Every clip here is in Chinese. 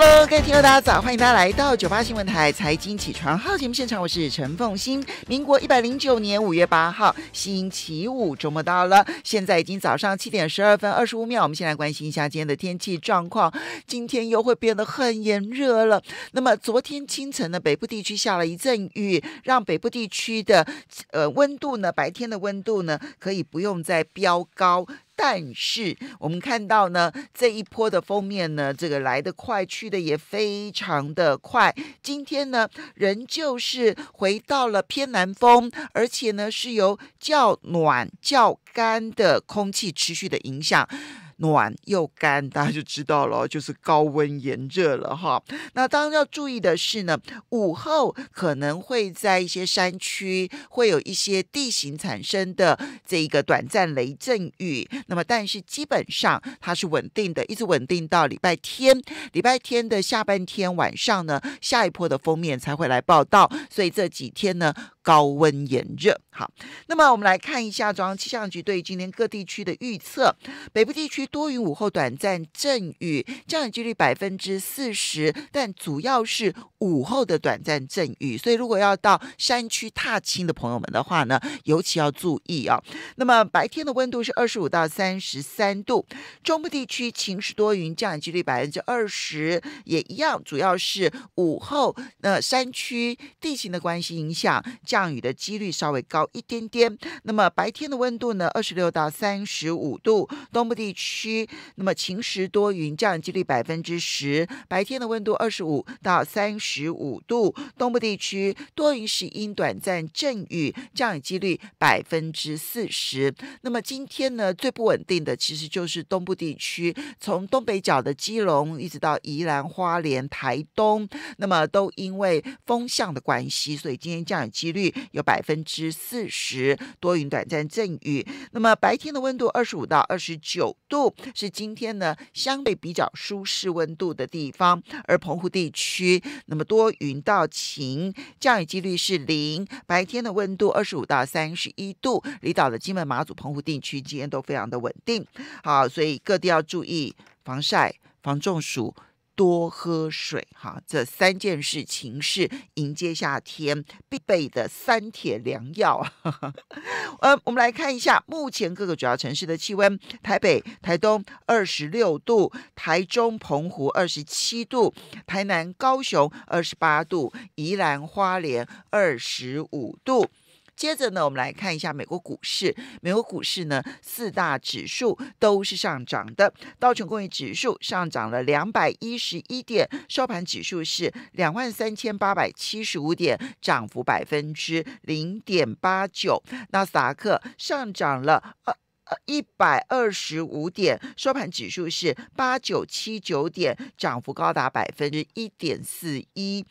Hello，各位听众，大家早，欢迎大家来到九八新闻台财经起床号节目现场，我是陈凤欣。民国一百零九年五月八号，星期五，周末到了，现在已经早上七点十二分二十五秒。我们先来关心一下今天的天气状况，今天又会变得很炎热了。那么昨天清晨呢，北部地区下了一阵雨，让北部地区的呃温度呢，白天的温度呢，可以不用再飙高。但是我们看到呢，这一波的封面呢，这个来得快，去的也非常的快。今天呢，仍旧是回到了偏南风，而且呢，是由较暖较干的空气持续的影响。暖又干，大家就知道了，就是高温炎热了哈。那当然要注意的是呢，午后可能会在一些山区会有一些地形产生的这一个短暂雷阵雨。那么，但是基本上它是稳定的，一直稳定到礼拜天。礼拜天的下半天晚上呢，下一波的封面才会来报道。所以这几天呢。高温炎热，好，那么我们来看一下中央气象局对今天各地区的预测。北部地区多云，午后短暂阵雨，降雨几率百分之四十，但主要是午后的短暂阵雨。所以如果要到山区踏青的朋友们的话呢，尤其要注意啊。那么白天的温度是二十五到三十三度。中部地区晴时多云，降雨几率百分之二十，也一样，主要是午后那山区地形的关系影响降。降雨的几率稍微高一点点。那么白天的温度呢？二十六到三十五度。东部地区，那么晴时多云，降雨几率百分之十。白天的温度二十五到三十五度。东部地区多云时阴，短暂阵雨，降雨几率百分之四十。那么今天呢？最不稳定的其实就是东部地区，从东北角的基隆一直到宜兰花莲、台东，那么都因为风向的关系，所以今天降雨几率。有百分之四十多云，短暂阵雨。那么白天的温度二十五到二十九度，是今天呢相对比较舒适温度的地方。而澎湖地区，那么多云到晴，降雨几率是零。白天的温度二十五到三十一度，离岛的金门、马祖、澎湖地区今天都非常的稳定。好，所以各地要注意防晒、防中暑。多喝水，哈，这三件事情是迎接夏天必备的三铁良药。嗯，我们来看一下目前各个主要城市的气温：台北、台东二十六度，台中、澎湖二十七度，台南、高雄二十八度，宜兰花莲二十五度。接着呢，我们来看一下美国股市。美国股市呢，四大指数都是上涨的。道琼工业指数上涨了两百一十一点，收盘指数是两万三千八百七十五点，涨幅百分之零点八九。纳斯达克上涨了呃一百二十五点，收盘指数是八九七九点，涨幅高达百分之一点四一。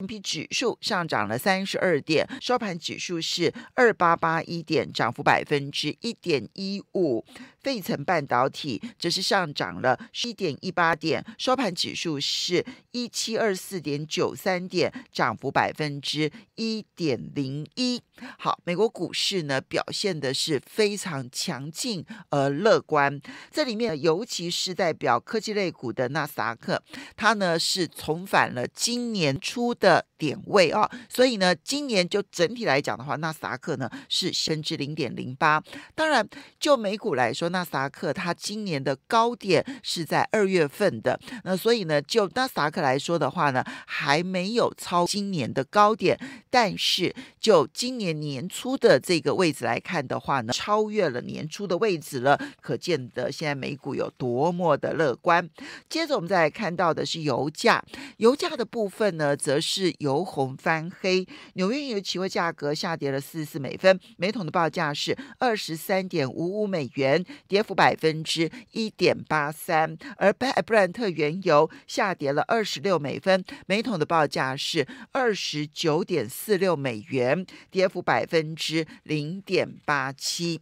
N P 指数上涨了三十二点，收盘指数是二八八一点，涨幅百分之一点一五。费城半导体则是上涨了十一点一八点，收盘指数是一七二四点九三点，涨幅百分之一点零一。好，美国股市呢表现的是非常强劲而乐观。这里面尤其是代表科技类股的纳斯达克，它呢是重返了今年初的。的点位啊，所以呢，今年就整体来讲的话，纳斯达克呢是升至零点零八。当然，就美股来说，纳斯达克它今年的高点是在二月份的。那所以呢，就纳斯达克来说的话呢，还没有超今年的高点，但是就今年年初的这个位置来看的话呢，超越了年初的位置了，可见得现在美股有多么的乐观。接着我们再来看到的是油价，油价的部分呢，则是。是由红翻黑，纽约原油期货价格下跌了四四美分，每桶的报价是二十三点五五美元，跌幅百分之一点八三。而布兰特原油下跌了二十六美分，每桶的报价是二十九点四六美元，跌幅百分之零点八七。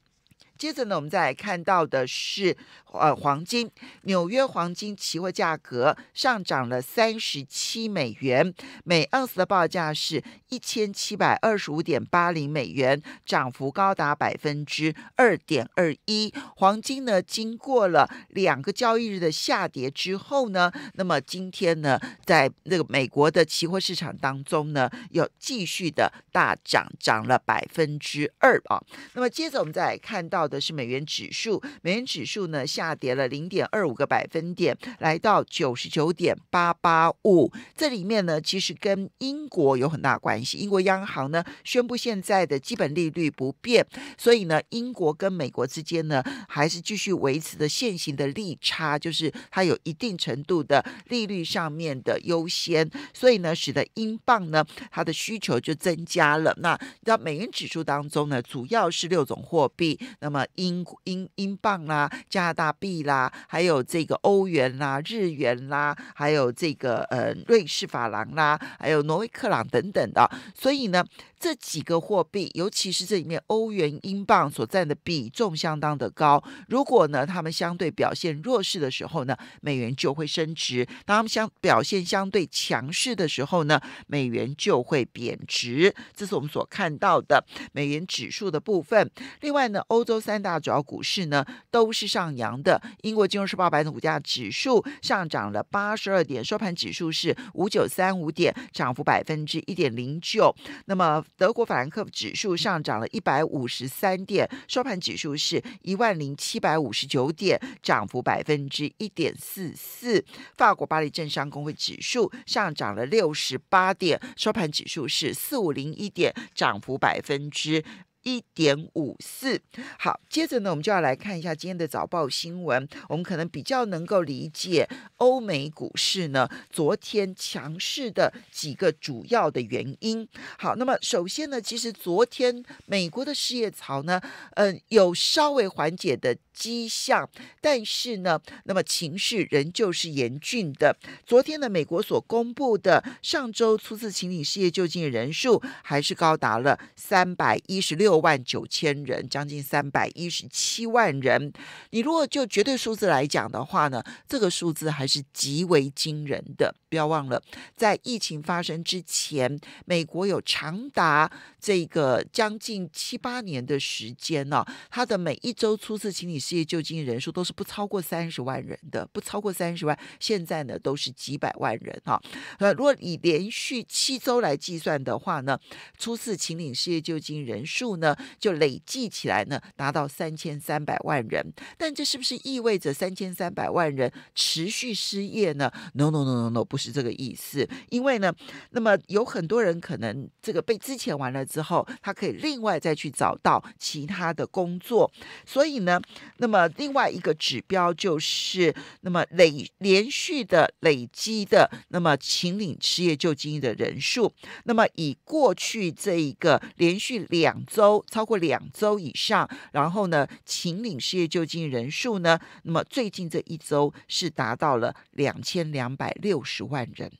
接着呢，我们再来看到的是。呃，黄金，纽约黄金期货价格上涨了三十七美元每盎司的报价是一千七百二十五点八零美元，涨幅高达百分之二点二一。黄金呢，经过了两个交易日的下跌之后呢，那么今天呢，在那个美国的期货市场当中呢，又继续的大涨，涨了百分之二啊。那么接着我们再来看到的是美元指数，美元指数呢。下跌了零点二五个百分点，来到九十九点八八五。这里面呢，其实跟英国有很大关系。英国央行呢宣布现在的基本利率不变，所以呢，英国跟美国之间呢还是继续维持的现行的利差，就是它有一定程度的利率上面的优先，所以呢，使得英镑呢它的需求就增加了。那在美元指数当中呢，主要是六种货币，那么英英英镑啊，加拿大。币啦，还有这个欧元啦、日元啦，还有这个呃瑞士法郎啦，还有挪威克朗等等的。所以呢，这几个货币，尤其是这里面欧元、英镑所占的比重相当的高。如果呢，他们相对表现弱势的时候呢，美元就会升值；当他们相表现相对强势的时候呢，美元就会贬值。这是我们所看到的美元指数的部分。另外呢，欧洲三大主要股市呢都是上扬。的英国金融时报白铜股价指数上涨了八十二点，收盘指数是五九三五点，涨幅百分之一点零九。那么，德国法兰克指数上涨了一百五十三点，收盘指数是一万零七百五十九点，涨幅百分之一点四四。法国巴黎政商工会指数上涨了六十八点，收盘指数是四五零一点，涨幅百分之。一点五四，好，接着呢，我们就要来看一下今天的早报新闻。我们可能比较能够理解欧美股市呢昨天强势的几个主要的原因。好，那么首先呢，其实昨天美国的失业潮呢，嗯，有稍微缓解的。迹象，但是呢，那么情绪仍旧是严峻的。昨天呢，美国所公布的上周初次请请失业救济人数还是高达了三百一十六万九千人，将近三百一十七万人。你如果就绝对数字来讲的话呢，这个数字还是极为惊人的。不要忘了，在疫情发生之前，美国有长达这个将近七八年的时间呢，它的每一周初次请请。失业救济人数都是不超过三十万人的，不超过三十万。现在呢，都是几百万人哈。呃，如果以连续七周来计算的话呢，初次请领失业救济人数呢，就累计起来呢，达到三千三百万人。但这是不是意味着三千三百万人持续失业呢？No No No No No，不是这个意思。因为呢，那么有很多人可能这个被支遣完了之后，他可以另外再去找到其他的工作，所以呢。那么另外一个指标就是，那么累连续的累积的那么秦岭失业救济的人数，那么以过去这一个连续两周，超过两周以上，然后呢，秦岭失业救济人数呢，那么最近这一周是达到了两千两百六十万人。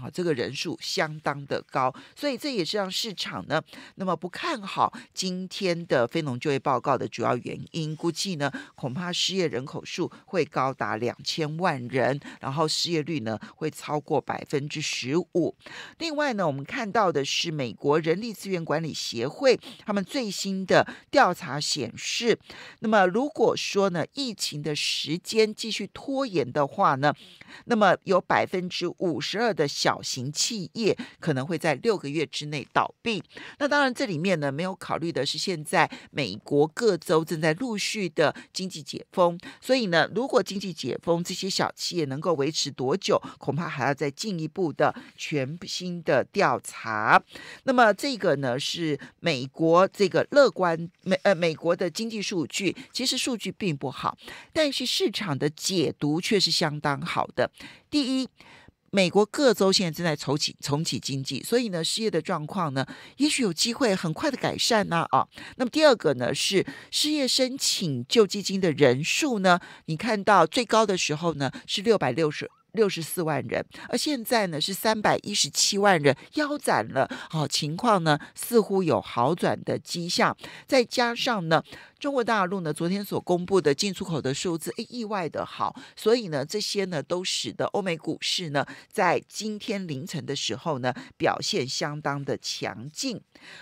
好，这个人数相当的高，所以这也是让市场呢那么不看好今天的非农就业报告的主要原因。估计呢，恐怕失业人口数会高达两千万人，然后失业率呢会超过百分之十五。另外呢，我们看到的是美国人力资源管理协会他们最新的调查显示，那么如果说呢疫情的时间继续拖延的话呢，那么有百分之五十二的。小型企业可能会在六个月之内倒闭。那当然，这里面呢没有考虑的是，现在美国各州正在陆续的经济解封，所以呢，如果经济解封，这些小企业能够维持多久，恐怕还要再进一步的全新的调查。那么，这个呢是美国这个乐观美呃美国的经济数据，其实数据并不好，但是市场的解读却是相当好的。第一。美国各州现在正在重启重启经济，所以呢，失业的状况呢，也许有机会很快的改善呢。啊，那么第二个呢，是失业申请救济金的人数呢，你看到最高的时候呢，是六百六十。六十四万人，而现在呢是三百一十七万人腰斩了，好，情况呢似乎有好转的迹象。再加上呢，中国大陆呢昨天所公布的进出口的数字意外的好，所以呢这些呢都使得欧美股市呢在今天凌晨的时候呢表现相当的强劲。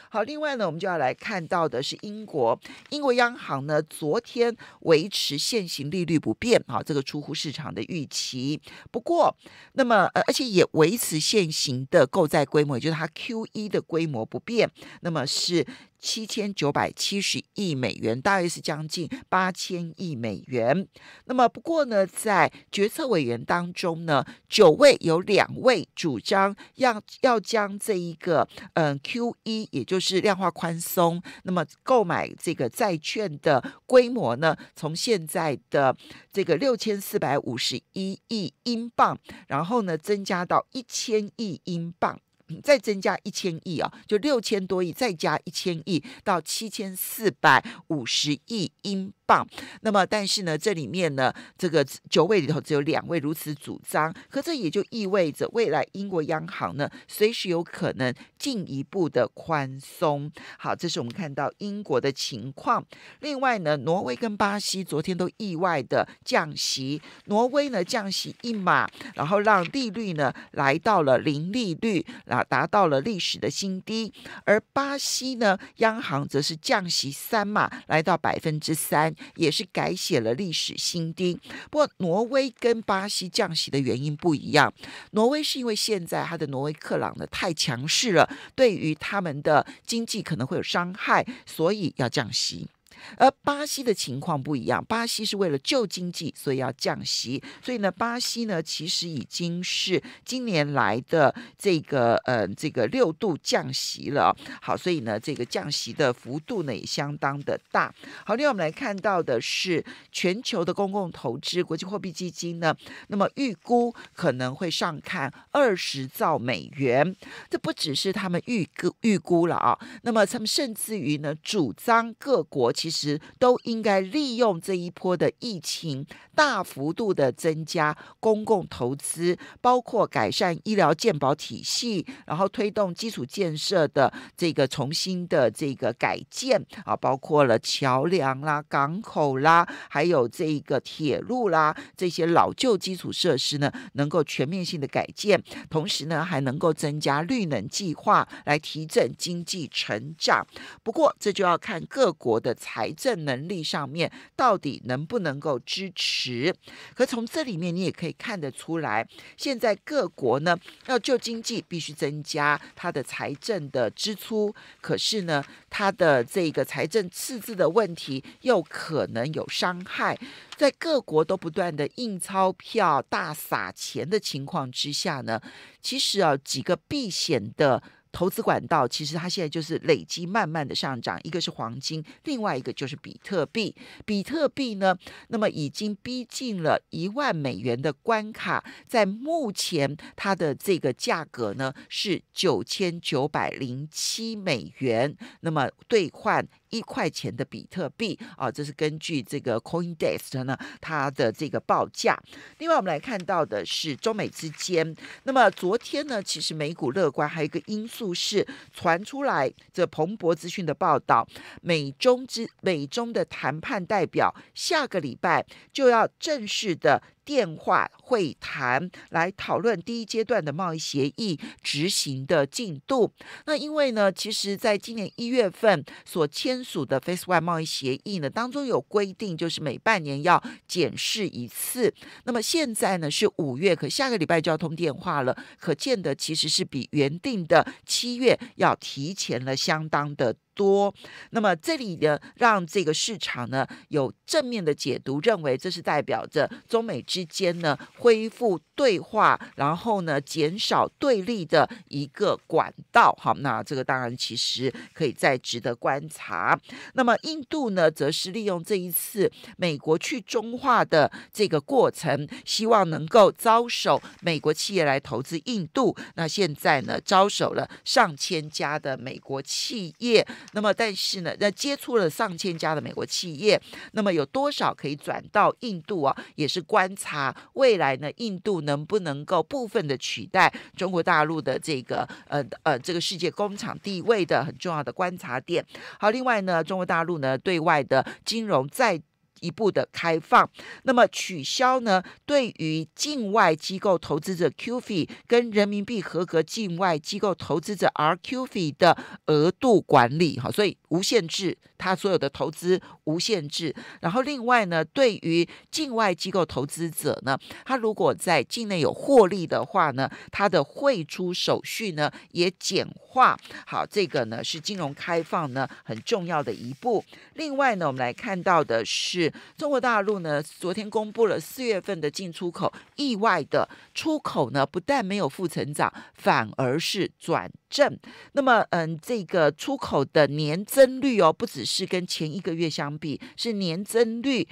好，另外呢我们就要来看到的是英国，英国央行呢昨天维持现行利率不变，好，这个出乎市场的预期不。过，那么呃，而且也维持现行的购债规模，就是它 Q 一的规模不变，那么是。七千九百七十亿美元，大约是将近八千亿美元。那么，不过呢，在决策委员当中呢，九位有两位主张要要将这一个嗯 Q E，也就是量化宽松，那么购买这个债券的规模呢，从现在的这个六千四百五十一亿英镑，然后呢，增加到一千亿英镑。再增加一千亿啊，就六千多亿，再加一千亿到七千四百五十亿英镑。那么，但是呢，这里面呢，这个九位里头只有两位如此主张，可这也就意味着未来英国央行呢，随时有可能进一步的宽松。好，这是我们看到英国的情况。另外呢，挪威跟巴西昨天都意外的降息，挪威呢降息一码，然后让利率呢来到了零利率，然达到了历史的新低，而巴西呢，央行则是降息三码，来到百分之三，也是改写了历史新低。不过，挪威跟巴西降息的原因不一样，挪威是因为现在它的挪威克朗呢太强势了，对于他们的经济可能会有伤害，所以要降息。而巴西的情况不一样，巴西是为了救经济，所以要降息。所以呢，巴西呢其实已经是今年来的这个呃这个六度降息了。好，所以呢这个降息的幅度呢也相当的大。好，另外我们来看到的是全球的公共投资，国际货币基金呢，那么预估可能会上看二十兆美元。这不只是他们预估预估了啊，那么他们甚至于呢主张各国其实。时都应该利用这一波的疫情，大幅度的增加公共投资，包括改善医疗健保体系，然后推动基础建设的这个重新的这个改建啊，包括了桥梁啦、港口啦，还有这个铁路啦，这些老旧基础设施呢，能够全面性的改建，同时呢，还能够增加绿能计划来提振经济成长。不过，这就要看各国的。财政能力上面到底能不能够支持？可从这里面你也可以看得出来，现在各国呢要救经济，必须增加它的财政的支出。可是呢，它的这个财政赤字的问题又可能有伤害。在各国都不断的印钞票、大撒钱的情况之下呢，其实啊几个避险的。投资管道其实它现在就是累积慢慢的上涨，一个是黄金，另外一个就是比特币。比特币呢，那么已经逼近了一万美元的关卡，在目前它的这个价格呢是九千九百零七美元。那么兑换一块钱的比特币啊，这是根据这个 CoinDesk 呢它的这个报价。另外我们来看到的是中美之间，那么昨天呢，其实美股乐观还有一个因素。就是传出来这彭博资讯的报道，美中之美中的谈判代表下个礼拜就要正式的。电话会谈来讨论第一阶段的贸易协议执行的进度。那因为呢，其实在今年一月份所签署的 f a c e One 贸易协议呢当中有规定，就是每半年要检视一次。那么现在呢是五月，可下个礼拜就要通电话了。可见的其实是比原定的七月要提前了相当的。多，那么这里呢，让这个市场呢有正面的解读，认为这是代表着中美之间呢恢复对话，然后呢减少对立的一个管道。好，那这个当然其实可以再值得观察。那么印度呢，则是利用这一次美国去中化的这个过程，希望能够招手美国企业来投资印度。那现在呢，招手了上千家的美国企业。那么，但是呢，那接触了上千家的美国企业，那么有多少可以转到印度啊？也是观察未来呢，印度能不能够部分的取代中国大陆的这个呃呃这个世界工厂地位的很重要的观察点。好，另外呢，中国大陆呢对外的金融在。一步的开放，那么取消呢？对于境外机构投资者 QF 跟人民币合格境外机构投资者 RQF 的额度管理哈，所以无限制，它所有的投资无限制。然后另外呢，对于境外机构投资者呢，他如果在境内有获利的话呢，他的汇出手续呢也简化。好，这个呢是金融开放呢很重要的一步。另外呢，我们来看到的是。中国大陆呢，昨天公布了四月份的进出口，意外的出口呢，不但没有负增长，反而是转正。那么，嗯，这个出口的年增率哦，不只是跟前一个月相比，是年增率，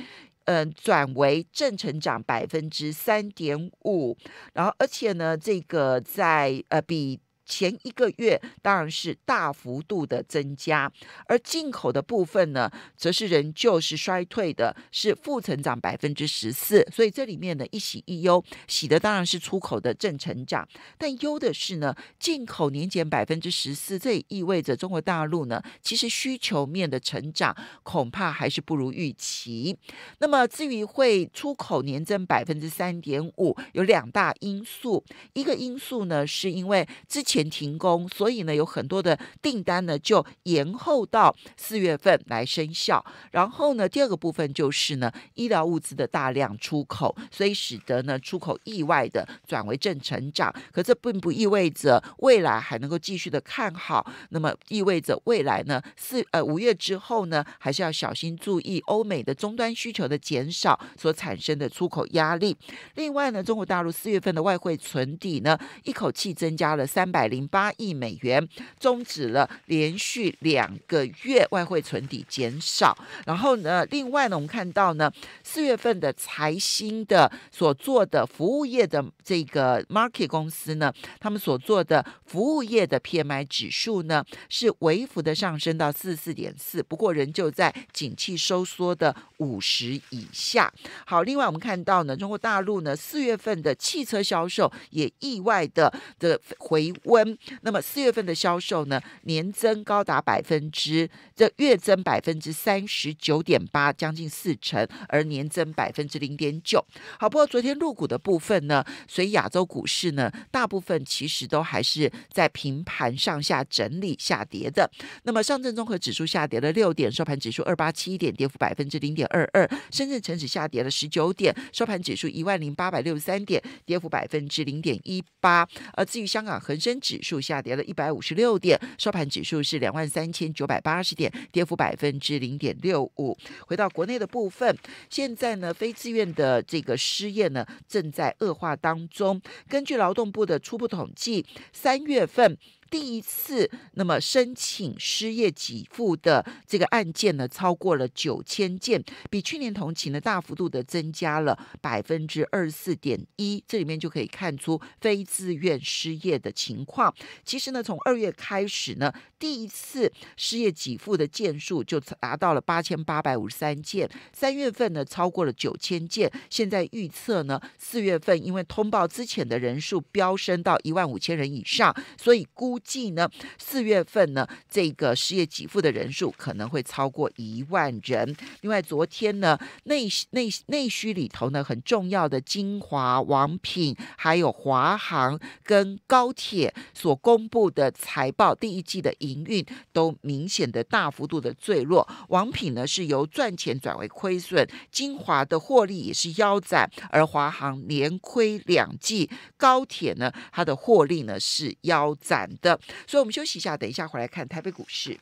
嗯，转为正成长百分之三点五。然后，而且呢，这个在呃比。前一个月当然是大幅度的增加，而进口的部分呢，则是仍旧是衰退的，是负成长百分之十四。所以这里面呢，一喜一忧，喜的当然是出口的正成长，但忧的是呢，进口年减百分之十四，这也意味着中国大陆呢，其实需求面的成长恐怕还是不如预期。那么至于会出口年增百分之三点五，有两大因素，一个因素呢，是因为之前。停工，所以呢，有很多的订单呢就延后到四月份来生效。然后呢，第二个部分就是呢，医疗物资的大量出口，所以使得呢出口意外的转为正成长。可这并不意味着未来还能够继续的看好。那么意味着未来呢四呃五月之后呢，还是要小心注意欧美的终端需求的减少所产生的出口压力。另外呢，中国大陆四月份的外汇存底呢，一口气增加了三百。零八亿美元，终止了连续两个月外汇存底减少。然后呢，另外呢，我们看到呢，四月份的财新的所做的服务业的这个 market 公司呢，他们所做的服务业的 PMI 指数呢，是微幅的上升到四四点四，不过仍旧在景气收缩的五十以下。好，另外我们看到呢，中国大陆呢，四月份的汽车销售也意外的的回温。那么四月份的销售呢，年增高达百分之，这月增百分之三十九点八，将近四成，而年增百分之零点九。好，不过昨天入股的部分呢，所以亚洲股市呢，大部分其实都还是在平盘上下整理下跌的。那么上证综合指数下跌了六点，收盘指数二八七点，跌幅百分之零点二二；深圳成指下跌了十九点，收盘指数一万零八百六十三点，跌幅百分之零点一八。而至于香港恒生，指数下跌了一百五十六点，收盘指数是两万三千九百八十点，跌幅百分之零点六五。回到国内的部分，现在呢，非自愿的这个失业呢正在恶化当中。根据劳动部的初步统计，三月份。第一次，那么申请失业给付的这个案件呢，超过了九千件，比去年同期呢大幅度的增加了百分之二十四点一。这里面就可以看出非自愿失业的情况。其实呢，从二月开始呢，第一次失业给付的件数就达到了八千八百五十三件，三月份呢超过了九千件。现在预测呢，四月份因为通报之前的人数飙升到一万五千人以上，所以估。季呢，四月份呢，这个失业给付的人数可能会超过一万人。另外，昨天呢，内内内需里头呢，很重要的精华、王品，还有华航跟高铁所公布的财报，第一季的营运都明显的大幅度的坠落。王品呢是由赚钱转为亏损，精华的获利也是腰斩，而华航连亏两季，高铁呢，它的获利呢是腰斩的。所以，我们休息一下，等一下回来看台北股市。